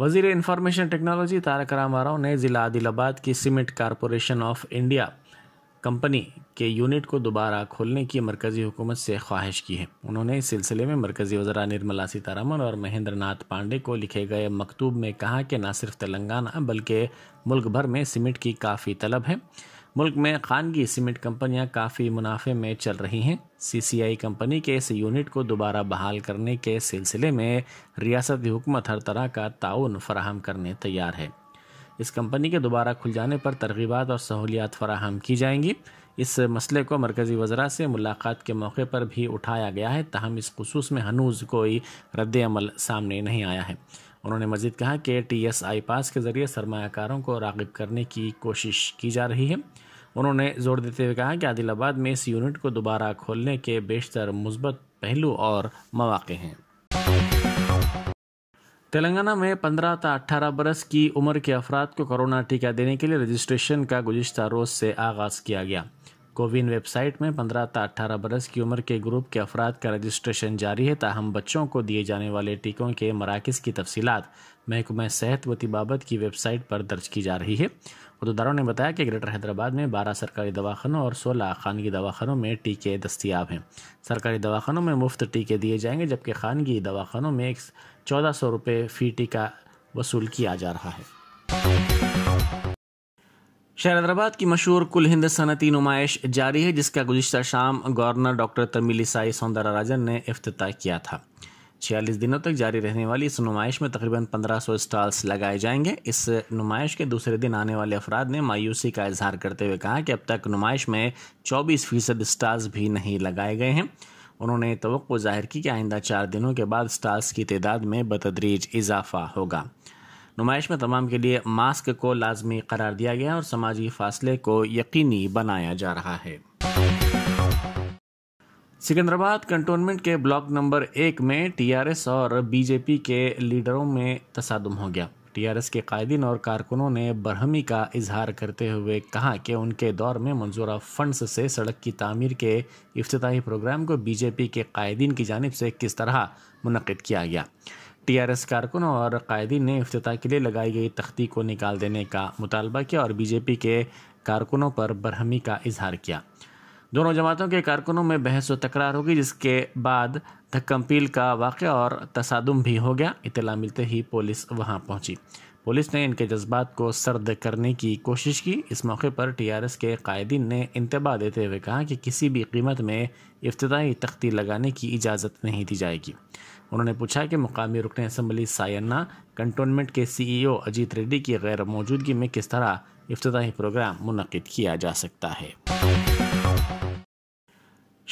वजीर information technology Tarak Ram Rao ने ज़िला आदिलाबाद की cement corporation of India company के यूनिट को दोबारा खोलने की मरकज़ी हुकूमत से ख्वाहिश की है उन्होंने इस सिलसिले में मरकज़ी वजरा निर्मला सीतारमन और महेंद्र नाथ पांडे को लिखे गए मकतूब में कहा कि न सिर्फ तेलंगाना बल्कि मुल्क भर में सीमेंट की काफ़ी तलब है मुल्क में खानगी सीमेंट कंपनियां काफ़ी मुनाफे में चल रही हैं सीसीआई कंपनी के इस यूनिट को दोबारा बहाल करने के सिलसिले में रियासती हुकूमत हर तरह का ताउन फराहम करने तैयार है इस कंपनी के दोबारा खुल जाने पर तरगीबात और सहूलियात फराहम की जाएंगी इस मसले को मरकज़ी वजरा से मुलाकात के मौके पर भी उठाया गया है ताहम इस खसूस में हनूज कोई रद्द अमल सामने नहीं आया है उन्होंने मजीद कहा कि टी एस आई पास के ज़रिए सरमाकारों को रागब करने की कोशिश की जा रही है उन्होंने जोर देते हुए कहा कि आदिलाबाद में इस यूनिट को दोबारा खोलने के बेशतर मुस्बत पहलू और मौाक़े हैं तेलंगाना में 15 ता 18 बरस की उम्र के अफराद को कोरोना टीका देने के लिए रजिस्ट्रेशन का गुजशत रोज़ से आगाज़ किया गया कोविन वेबसाइट में 15 ता 18 बरस की उम्र के ग्रुप के अफराद का रजिस्ट्रेशन जारी है ताहम बच्चों को दिए जाने वाले टीकों के मराकज़ की तफसीत महकमा सेहत व तिबाबत की वेबसाइट पर दर्ज की जा रही है अहदेदारों ने बताया कि ग्रेटर हैदराबाद में बारह सरकारी दवाखानों और सोलह खानगी दवाखानों में टीके दस्तियाब हैं सरकारी दवाखानों में मुफ्त टीके दिए जाएंगे जबकि खानगी दवाखानों में एक चौदह सौ रुपये फ़ी टीका वसूल किया जा रहा है शहर हैदराबाद की मशहूर कुल हिंद सनती नुमाइश जारी है जिसका गुजशत शाम गवर्नर डॉक्टर तमिलीसाई राजन ने अफ्ताह किया था छियालीस दिनों तक जारी रहने वाली इस नुमाइश में तकरीबन 1500 स्टॉल्स लगाए जाएंगे इस नुमाइश के दूसरे दिन आने वाले अफराद ने मायूसी का इजहार करते हुए कहा कि अब तक नुमाइश में 24 फीसद स्टॉल्स भी नहीं लगाए गए हैं उन्होंने तो जाहिर की कि आइंदा चार दिनों के बाद स्टॉल्स की तदाद में बतदरीज इजाफा होगा नुमाइश में तमाम के लिए मास्क को लाजमी करार दिया गया और समाजी फासले को यकीनी बनाया जा रहा है सिकंदराबाद कंटोनमेंट के ब्लॉक नंबर एक में टीआरएस और बीजेपी के लीडरों में तसादम हो गया टीआरएस के कायदीन और कारकुनों ने बरहमी का इजहार करते हुए कहा कि उनके दौर में मंजूरा फंड्स से सड़क की तामीर के अफ्ताही प्रोग्राम को बीजेपी के कायदीन की जानब से किस तरह मुनद किया गया टीआरएस कारकुनों और कायदीन ने अफ्ताह के लिए लगाई गई तख्ती को निकाल देने का मुतालबा किया और बीजेपी के कारकुनों पर बरहमी का इजहार किया दोनों जमातों के कारकुनों में बहस व तकरार होगी जिसके बाद धक्कमपील का वाक़ और तसादम भी हो गया इतला मिलते ही पुलिस वहाँ पहुँची पुलिस ने इनके जज्बात को सर्द करने की कोशिश की इस मौके पर टीआरएस के कायदीन ने इंतबा देते हुए कहा कि किसी भी कीमत में इब्तदाई तख्ती लगाने की इजाज़त नहीं दी जाएगी उन्होंने पूछा कि मुकामी रुकन असम्बली सायन्ना कंटोनमेंट के सीईओ अजीत रेड्डी की गैर मौजूदगी में किस तरह इब्तदाई प्रोग्राम मुनद किया जा सकता है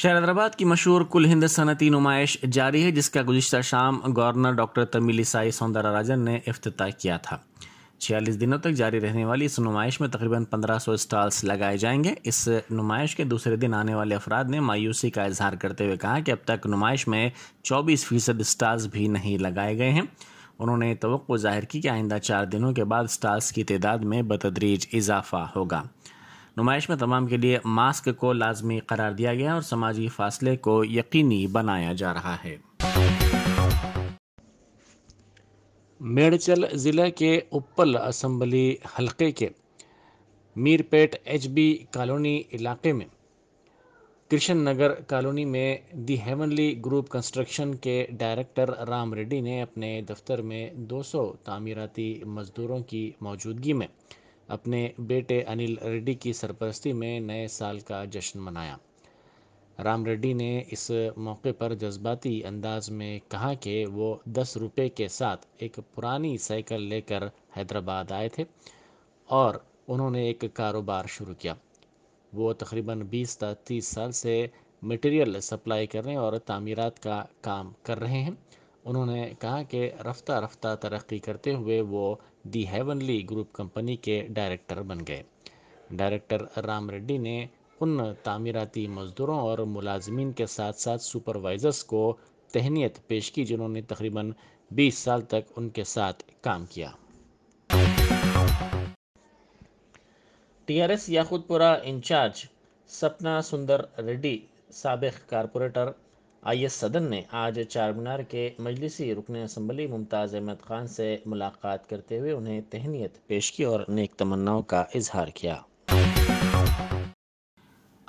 हैदराबाद की मशहूर कुल हिंद सनती नुमाइश जारी है जिसका गुजशत शाम गवर्नर डॉक्टर तमिलिसाई राजन ने अफ्ताह किया था छियालीस दिनों तक जारी रहने वाली इस नुमाइश में तकरीबन 1500 स्टॉल्स लगाए जाएंगे इस नुमाइश के दूसरे दिन आने वाले अफराद ने मायूसी का इजहार करते हुए कहा कि अब तक नुमाइश में 24 फीसद स्टॉल्स भी नहीं लगाए गए हैं उन्होंने तो जाहिर की कि आइंदा चार दिनों के बाद स्टॉल्स की तादाद में बतदरीज इजाफा होगा नुमाइश में तमाम के लिए मास्क को लाजमी करार दिया गया और समाजी फासले को यकीनी बनाया जा रहा है मेड़चल ज़िले के उपल असम्बली हलके के मीरपेट एचबी कॉलोनी इलाके में कृष्ण नगर कॉलोनी में दी हेवनली ग्रुप कंस्ट्रक्शन के डायरेक्टर राम रेड्डी ने अपने दफ्तर में 200 तामीराती मज़दूरों की मौजूदगी में अपने बेटे अनिल रेड्डी की सरपरस्ती में नए साल का जश्न मनाया राम रेड्डी ने इस मौके पर जज्बाती अंदाज में कहा कि वो दस रुपये के साथ एक पुरानी साइकिल लेकर हैदराबाद आए थे और उन्होंने एक कारोबार शुरू किया वो तकरीबन 20 तीस साल से मटेरियल सप्लाई करने और तामीरात का काम कर रहे हैं उन्होंने कहा कि रफ्ता रफ्ता तरक्की करते हुए वो दी हेवनली ग्रुप कंपनी के डायरेक्टर बन गए डायरेक्टर राम रेड्डी ने उन तामीराती मज़दूरों और मुलाजमीन के साथ साथ सुपरवाइज़र्स को तहनीत पेश की जिन्होंने तकरीबन 20 साल तक उनके साथ काम किया टीआरएस याकूदपुरा इंचार्ज सपना सुंदर रेड्डी सबक कारपोरेटर आई एस सदन ने आज चारमीनार के मजलिसी रुकन असम्बली मुमताज़ अहमद खान से मुलाकात करते हुए उन्हें तहनीत पेश की और नेक तमन्नाओं का इजहार किया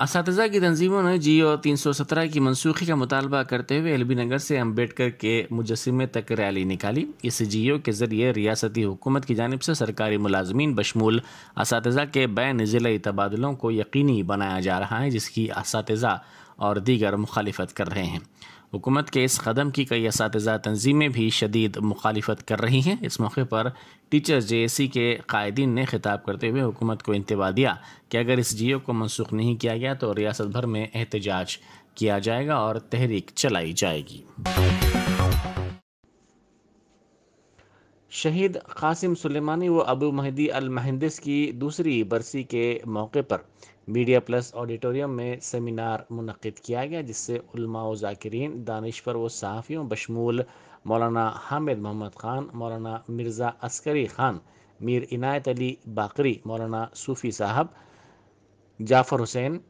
इस की तनजीमों ने जी ओ तीन सौ सत्रह की मनसूखी का मुतालबा करते हुए एल बी नगर से अम्बेडकर के मुजस्मे तक रैली निकाली इस जी ओ के ज़रिए रियासती हुकूमत की जानब से सरकारी मुलाजमीन बशमूल इस के बैन जिले तबादलों को यकीनी बनाया जा रहा है जिसकी इस और दीगर मुखालफत कर रहे हैं हुकूमत के इस कदम की कई इस तंजीमें भी शदीद मुखालफत कर रही हैं इस मौके पर टीचर्स जे एस सी के कायदीन ने खिताब करते हुए हुकूमत को इंतवा दिया कि अगर इस जियो को मनसूख नहीं किया गया तो रियासत भर में एहतजाज किया जाएगा और तहरीक चलाई जाएगी शहीद कासिम सुलेमानी व अबू महदी अल महंदिस की दूसरी बरसी के मौके पर मीडिया प्लस ऑडिटोरियम में सेमिनार मनद किया गया जिससे उलमा दानिश दानश्वर व सहाफ़ियों बशमूल मौलाना हामिद मोहम्मद ख़ान मौलाना मिर्ज़ा अस्करी ख़ान मीर इनायत अली बाकरी मौलाना सूफ़ी साहब जाफ़र हुसैन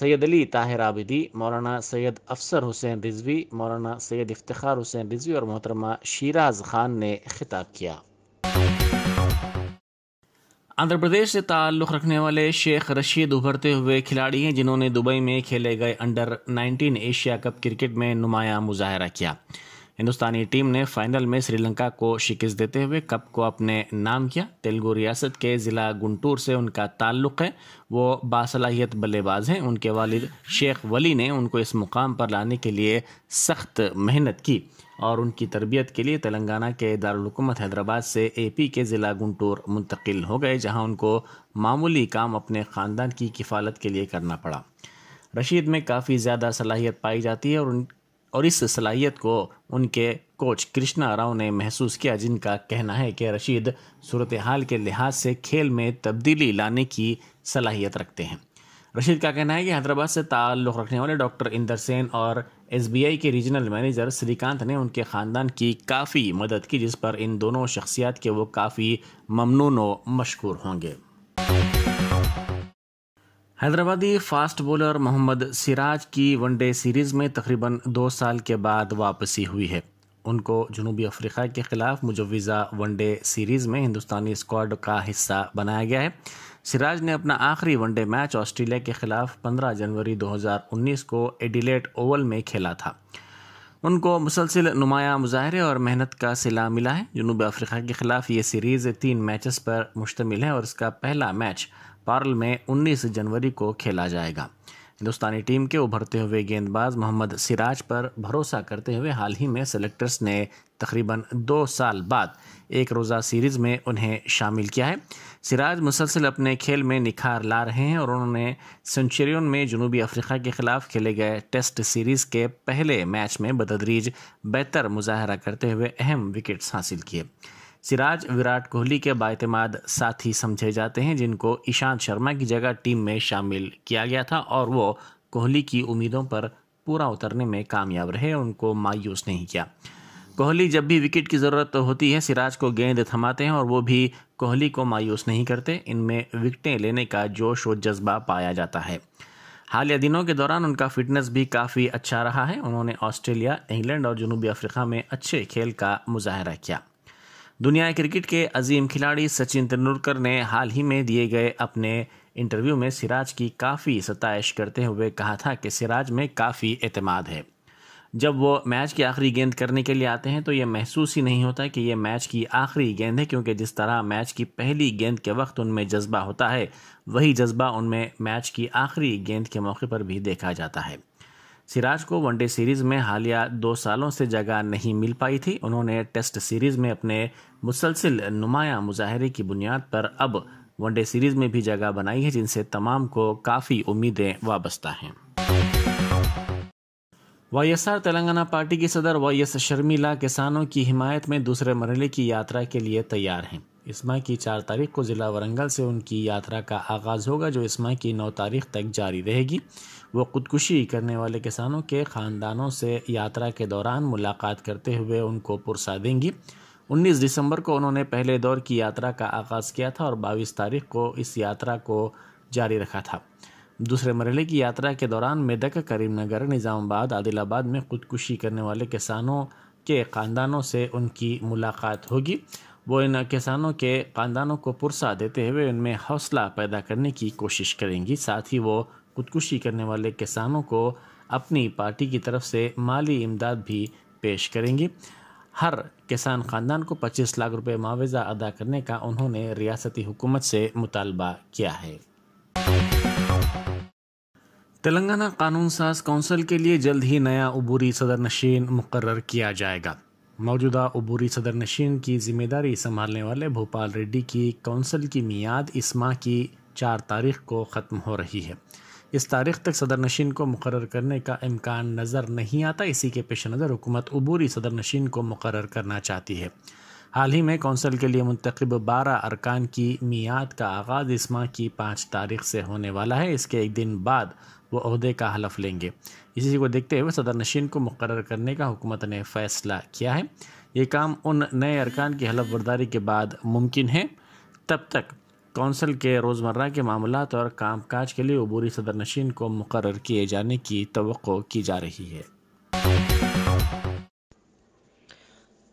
सैद अली ताहिर आबिदी मौलाना सैयद अफसर हुसैन रिजवी मौलाना सैद इफ्तार हुसैन रिजवी और मोहतरमा शराज ख़ान ने खिताब किया आंध्र प्रदेश से ताल्लुक़ रखने वाले शेख रशीद उभरते हुए खिलाड़ी हैं जिन्होंने दुबई में खेले गए अंडर 19 एशिया कप क्रिकेट में नुमाया मुजाहरा किया हिंदुस्तानी टीम ने फाइनल में श्रीलंका को शिकस्त देते हुए कप को अपने नाम किया तेलुगु रियासत के ज़िला गुंटूर से उनका ताल्लुक़ है वो बासलाहियत बल्लेबाज हैं उनके वालिद शेख वली ने उनको इस मुकाम पर लाने के लिए सख्त मेहनत की और उनकी तरबियत के लिए तेलंगाना के दारकूमत हैदराबाद से एपी के ज़िला गुंटूर मुंतकिल हो गए जहां उनको मामूली काम अपने ख़ानदान की किफ़ालत के लिए करना पड़ा रशीद में काफ़ी ज़्यादा सलाहियत पाई जाती है और उन और इस सलाहियत को उनके कोच कृष्णा राव ने महसूस किया जिनका कहना है कि रशीद सूरत हाल के लिहाज से खेल में तब्दीली लाने की सलाहियत रखते हैं रशीद का कहना है कि हैदराबाद से ताल्लुक़ रखने वाले डॉक्टर इंदर सेन और एसबीआई के रीजनल मैनेजर श्रीकांत ने उनके ख़ानदान की काफ़ी मदद की जिस पर इन दोनों शख्सियात के वो काफ़ी ममनून व मशहूर होंगे हैदराबादी फास्ट बॉलर मोहम्मद सिराज की वनडे सीरीज़ में तकरीबन दो साल के बाद वापसी हुई है उनको जनूबी अफ्रीका के ख़िलाफ़ मुजवज़ा वनडे सीरीज़ में हिंदुस्तानी स्क्वाड का हिस्सा बनाया गया है सिराज ने अपना आखिरी वनडे मैच ऑस्ट्रेलिया के ख़िलाफ़ 15 जनवरी 2019 को एडिलेट ओवल में खेला था उनको मुसलसिल नुमाया मुजाहरे और मेहनत का सिला मिला है जनूब अफ्रीका के ख़िलाफ़ ये सीरीज़ तीन मैचेस पर मुश्तमिल है और इसका पहला मैच पार्ल में 19 जनवरी को खेला जाएगा हिंदुस्तानी टीम के उभरते हुए गेंदबाज मोहम्मद सिराज पर भरोसा करते हुए हाल ही में सेलेक्टर्स ने तकरीबन दो साल बाद एक रोज़ा सीरीज़ में उन्हें शामिल किया है सिराज मुसलसल अपने खेल में निखार ला रहे हैं और उन्होंने सेंचुरियन में जनूबी अफ्रीका के खिलाफ खेले गए टेस्ट सीरीज़ के पहले मैच में बतदरीज बेहतर मुजाहरा करते हुए अहम विकेट्स हासिल किए सिराज विराट कोहली के बातमाद साथी समझे जाते हैं जिनको ईशांत शर्मा की जगह टीम में शामिल किया गया था और वो कोहली की उम्मीदों पर पूरा उतरने में कामयाब रहे उनको मायूस नहीं किया कोहली जब भी विकेट की ज़रूरत होती है सिराज को गेंद थमाते हैं और वो भी कोहली को मायूस नहीं करते इनमें विकटें लेने का जोश और जज्बा पाया जाता है हालिया दिनों के दौरान उनका फिटनेस भी काफ़ी अच्छा रहा है उन्होंने ऑस्ट्रेलिया इंग्लैंड और जनूबी अफ्रीका में अच्छे खेल का मुजाहरा किया दुनिया क्रिकेट के अजीम खिलाड़ी सचिन तेंदुलकर ने हाल ही में दिए गए अपने इंटरव्यू में सिराज की काफ़ी सतश करते हुए कहा था कि सिराज में काफ़ी अतमाद है जब वो मैच की आखिरी गेंद करने के लिए आते हैं तो ये महसूस ही नहीं होता कि ये मैच की आखिरी गेंद है क्योंकि जिस तरह मैच की पहली गेंद के वक्त उनमें जज्बा होता है वही जज्बा उनमें मैच की आखिरी गेंद के मौके पर भी देखा जाता है सिराज को वनडे सीरीज़ में हालिया दो सालों से जगह नहीं मिल पाई थी उन्होंने टेस्ट सीरीज़ में अपने मुसलसिल नुमाया मुजाहरे की बुनियाद पर अब वनडे सीरीज़ में भी जगह बनाई है जिनसे तमाम को काफ़ी उम्मीदें वाबस्ता हैं वाईएसआर तेलंगाना पार्टी की सदर वाई एस शर्मिला किसानों की हिमायत में दूसरे मरहले की यात्रा के लिए तैयार हैं इस माह की चार तारीख को ज़िला वरंगल से उनकी यात्रा का आगाज़ होगा जो इस माह की नौ तारीख तक जारी रहेगी वो खुदकुशी करने वाले किसानों के ख़ानदानों से यात्रा के दौरान मुलाकात करते हुए उनको पुरसा देंगी 19 दिसंबर को उन्होंने पहले दौर की यात्रा का आगाज़ किया था और 22 तारीख को इस यात्रा को जारी रखा था दूसरे मरहले की यात्रा के दौरान मेदक करीमनगर निज़ामबाद आदिलाबाद में खुदकुशी करने वाले किसानों के ख़ानदानों से उनकी मुलाकात होगी वो इन किसानों के खानदानों को पुरसा देते हुए उनमें हौसला पैदा करने की कोशिश करेंगी साथ ही वो खुदकुशी करने वाले किसानों को अपनी पार्टी की तरफ से माली इमदाद भी पेश करेंगी हर किसान खानदान को 25 लाख रुपए मुआवजा अदा करने का उन्होंने रियासती हुकूमत से मुतालबा किया है तेलंगाना कानून साज काउंसिल के लिए जल्द ही नया अबूरी सदर नशीन मुकर किया जाएगा मौजूदा अबूरी सदर नशीन की जिम्मेदारी संभालने वाले भोपाल रेड्डी की कौंसिल की मियाद इस माह की चार तारीख को ख़त्म हो रही है इस तारीख तक सदर नशीन को मुकर करने का इम्कान नज़र नहीं आता इसी के पेश नज़र हुकूमत अबूरी सदर नशीन को मुकर करना चाहती है हाल ही में कौंसिल के लिए मंतखब बारह अरकान की मियाद का आगाज़ इस माह की पाँच तारीख से होने वाला है इसके एक दिन बाद वो अहदे का हलफ लेंगे इसी को देखते हुए सदर नशीन को मुकर करने का हुकूमत ने फैसला किया है ये काम उन नए अरकान की हलफ बर्दारी के बाद मुमकिन है तब तक कौंसिल के रोज़मर्रा के मामला और काम काज के लिए अबूरी सदर नशीन को मुकर किए जाने की तो की जा रही है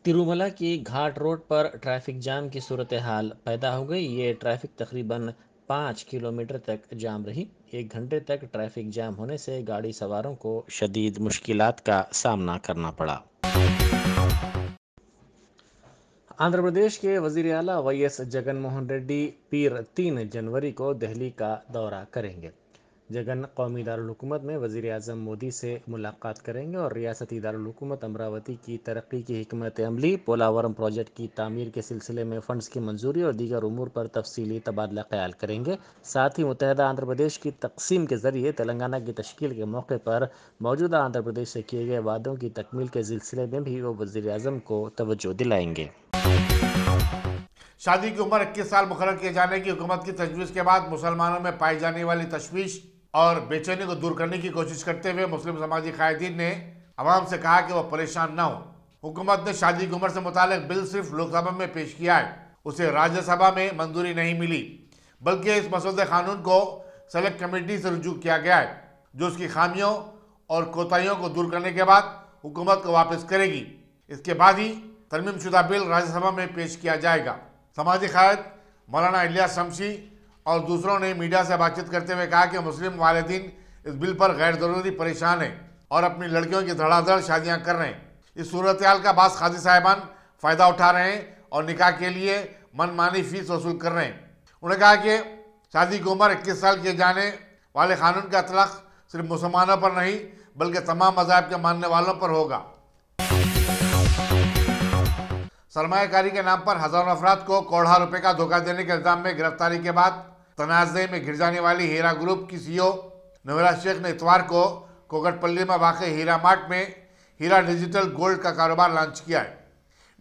तिरुमला की घाट रोड पर ट्रैफिक जाम की सूरत हाल पैदा हो गई ये ट्रैफिक तकरीबन पाँच किलोमीटर तक जाम रही एक घंटे तक ट्रैफिक जाम होने से गाड़ी सवारों को शदीद मुश्किल का सामना करना पड़ा आंध्र प्रदेश के वजीर अला वाई एस जगनमोहन रेड्डी पीर तीन जनवरी को दिल्ली का दौरा करेंगे जगन कौमी दारकूमत में वज़ी अजम मोदी से मुलाकात करेंगे और रियासती दारकूमत अमरावती की तरक्की की हमत अमली पोलावरम प्रोजेक्ट की तमीर के सिलसिले में फंडस की मंजूरी और दीगर उमूर पर तफसली तबादला ख्याल करेंगे साथ ही मुतहदा आंध्र प्रदेश की तकसीम के ज़रिए तेलंगाना की तश्ील के मौके पर मौजूदा आंध्र प्रदेश से किए गए वादों की तकमील के सिलसिले में भी वो वज़ी अजम को तोज्जो दिलाएंगे शादी की उम्र इक्कीस साल मुकर किए जाने की हुकूमत की तजवीज़ के बाद मुसलमानों में पाई जाने वाली तशवीश और बेचैनी को दूर करने की कोशिश करते हुए मुस्लिम समाजी कायदीन ने आवाम से कहा कि वह परेशान न हो हुकूमत ने शादी की उम्र से मुतल बिल सिर्फ लोकसभा में पेश किया है उसे राज्यसभा में मंजूरी नहीं मिली बल्कि इस मसौदे कानून को सेलेक्ट कमेटी से रजू किया गया है जो उसकी खामियों और कोताहियों को दूर करने के बाद हुकूमत को वापस करेगी इसके बाद ही तरमीम शुदा बिल राज्यसभा में पेश किया जाएगा समाजी कायद मौलाना इलिया शमशी और दूसरों ने मीडिया से बातचीत करते हुए कहा कि मुस्लिम वालदीन इस बिल पर गैर ज़रूरी परेशान हैं और अपनी लड़कियों की धड़ाधड़ शादियां कर रहे हैं इस सूरत हाल का बास खादी साहिबान फ़ायदा उठा रहे हैं और निकाह के लिए मनमानी फीस वसूल कर रहे हैं उन्होंने कहा कि शादी की उम्र इक्कीस साल किए जाने वाले कानून का अतलाक सिर्फ मुसलमानों पर नहीं बल्कि तमाम मजाब के मानने वालों पर होगा सरमाकारी के नाम पर हजारों अफराद को करोड़ा रुपए का धोखा देने के इल्ज़ाम में गिरफ्तारी के बाद तनाज़े में घिर जाने वाली हीरा ग्रुप की सीईओ नवेरा शेख ने इतवार को कोगटपल्ली में वाक़ हीरा मार्ट में हीरा डिजिटल गोल्ड का कारोबार लॉन्च किया है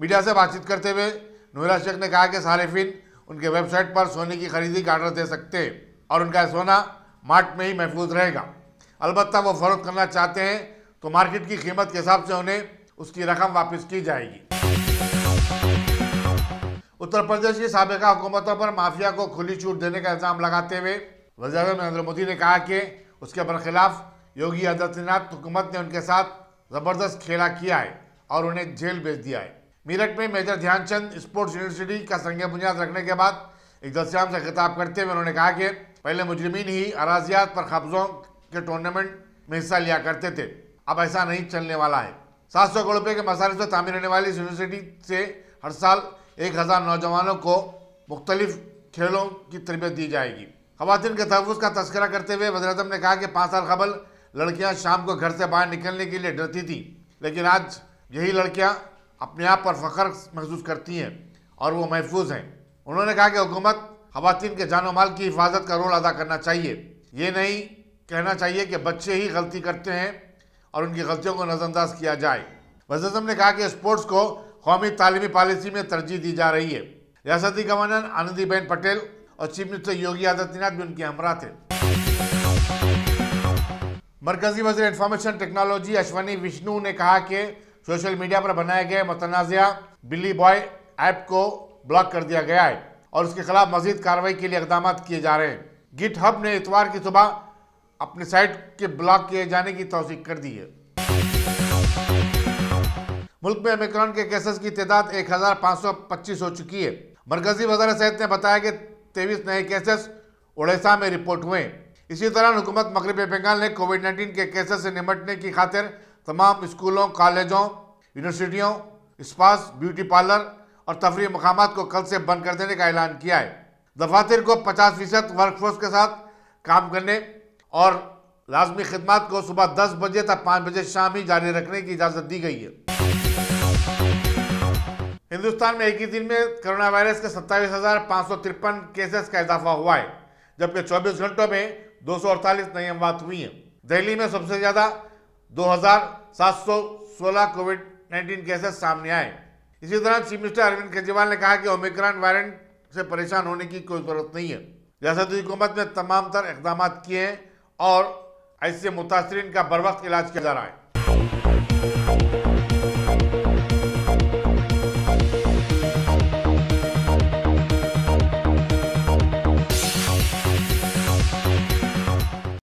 मीडिया से बातचीत करते हुए नवेरा शेख ने कहा कि सारेफिन उनके वेबसाइट पर सोने की खरीदी का ऑर्डर दे सकते हैं और उनका सोना मार्ट में ही महफूज रहेगा अलबत् वो फरोख्त करना चाहते हैं तो मार्केट की कीमत के हिसाब से उन्हें उसकी रकम वापस की जाएगी उत्तर प्रदेश की सबका हुकूमतों पर माफिया को खुली छूट देने का इल्ज़ाम लगाते हुए वजी नरेंद्र मोदी ने कहा कि उसके बरखिलाफ योगी आदित्यनाथ हुकूमत ने उनके साथ ज़बरदस्त खेला किया है और उन्हें जेल भेज दिया है मेरठ में मेजर ध्यानचंद स्पोर्ट्स यूनिवर्सिटी का संग बुनियाद रखने के बाद एक दस्याम से खिताब करते हुए उन्होंने कहा कि पहले मुजरमिन ही अराजियात पर कब्जों के टूर्नामेंट में हिस्सा लिया करते थे अब ऐसा नहीं चलने वाला है सात सौ करोड़ रुपये के मसाले से तामीर होने वाली इस यूनिवर्सिटी से हर साल एक हज़ार नौजवानों को मुख्तलिफ खेलों की तरबियत दी जाएगी खातन के तहफ़ का तस्करा करते हुए वजरतम ने कहा कि पाँच साल कबल लड़कियाँ शाम को घर से बाहर निकलने के लिए डरती थी लेकिन आज यही लड़कियाँ अपने आप पर फ़ख्र महसूस करती हैं और वो महफूज हैं उन्होंने कहा कि हुकूमत खातन के जानों माल की हिफाजत का रोल अदा करना चाहिए ये नहीं कहना चाहिए कि बच्चे ही गलती करते हैं और उनकी गलतियों को नज़रअंदाज किया जाए वजरतम ने कहा कि स्पोर्ट्स को कौमी तालीमी पॉलिसी में तरजीह दी जा रही है रियासती गवर्नर आनंदीबेन पटेल और चीफ मिनिस्टर योगी आदित्यनाथ भी उनके हमरा थे मरकजी वजी इंफॉर्मेशन टेक्नोलॉजी अश्वनी विष्णु ने कहा कि सोशल मीडिया पर बनाए गए मतनाजिया बिल्ली बॉय ऐप को ब्लॉक कर दिया गया है और उसके खिलाफ मजीद कार्रवाई के लिए इकदाम किए जा रहे हैं गिट हब ने इतवार की सुबह अपने साइट के ब्लॉक किए जाने की तोसीक कर दी है मुल्क में ओमिक्रॉन के केसेस की तादाद एक हो चुकी है मरकजी वजार सेहत ने बताया कि तेईस नए केसेस उड़ीसा में रिपोर्ट हुए इसी दौरान हुकूमत मगरबी बंगाल ने कोविड नाइन्टीन के केसेस से निपटने की खातिर तमाम स्कूलों कॉलेजों यूनिवर्सिटियों स्पास ब्यूटी पार्लर और तफरी मकाम को कल से बंद कर देने का ऐलान किया है दफातर को पचास फीसद वर्कफोर्स के साथ काम करने और लाजमी खदमात को सुबह दस बजे तक पाँच बजे शाम ही जारी रखने की इजाज़त दी गई है हिंदुस्तान में एक ही दिन में कोरोना वायरस के सत्ताईस हज़ार पाँच सौ तिरपन केसेस का इजाफा हुआ है जबकि 24 घंटों में दो सौ अड़तालीस नई अमवात हुई हैं दिल्ली में सबसे ज़्यादा दो हज़ार सात सौ सोलह कोविड नाइन्टीन केसेस सामने आए इसी तरह चीफ मिनिस्टर अरविंद केजरीवाल ने कहा कि ओमिक्रॉन वायरेंट से परेशान होने की कोई ज़रूरत नहीं है रियासती हुकूमत ने तमाम तर इकदाम किए हैं और ऐसे मुतासरीन का बर वक्त इलाज किया जा रहा है